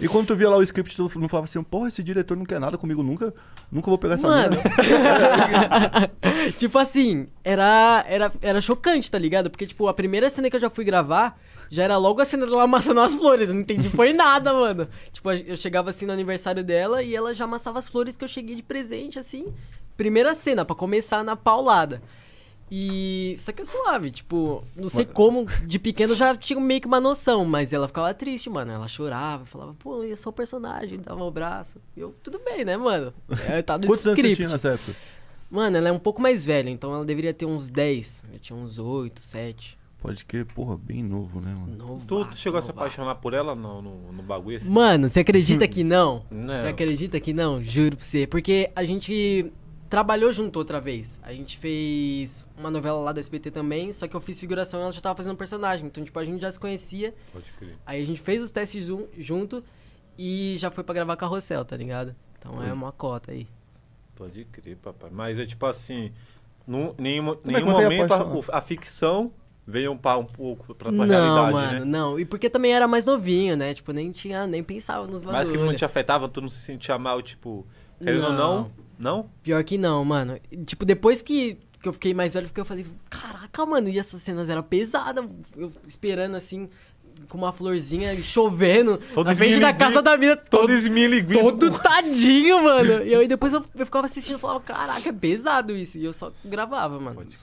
E quando tu via lá o script, tu não falava assim, porra, esse diretor não quer nada comigo nunca, nunca vou pegar essa Mano. tipo assim, era, era, era chocante, tá ligado? Porque, tipo, a primeira cena que eu já fui gravar, já era logo a cena dela amassando as flores, eu não entendi, foi nada, mano. Tipo, eu chegava assim no aniversário dela e ela já amassava as flores que eu cheguei de presente, assim. Primeira cena, para começar na paulada. E. Só que é suave, tipo, não sei como, de pequeno eu já tinha meio que uma noção, mas ela ficava triste, mano. Ela chorava, falava, pô, é sou o personagem, dava o um braço. E eu, tudo bem, né, mano? É, eu tava no Quantos script. anos você tinha nessa Mano, ela é um pouco mais velha, então ela deveria ter uns 10. Eu tinha uns 8, 7. Pode crer, porra, bem novo, né, mano? tu, tu chegou a se apaixonar por ela no, no, no bagulho assim? Mano, você acredita que não? não? Você acredita que não? Juro pra você. Porque a gente trabalhou junto outra vez. A gente fez uma novela lá da SBT também, só que eu fiz figuração e ela já tava fazendo personagem. Então, tipo, a gente já se conhecia. Pode crer. Aí a gente fez os testes junto e já foi para gravar Carrossel, tá ligado? Então é uma cota aí. Pode crer, papai. Mas é tipo assim, num, é nenhum, nenhum momento a, a, ficção veio um, um pouco pra tua não, realidade, mano, né? Não, e porque também era mais novinho, né? Tipo, nem tinha, nem pensava nos valores. Mas que não te afetava, tu não se sentia mal, tipo, querendo não. ou não? Não? Pior que não, mano. Tipo, depois que, que eu fiquei mais velho, eu falei, caraca, mano, e essas cenas eram pesadas, eu esperando assim, com uma florzinha chovendo todo na frente da casa da todos Todo, ligando todo tadinho, mano. E aí depois eu, eu ficava assistindo e falava, caraca, é pesado isso. E eu só gravava, mano. Pode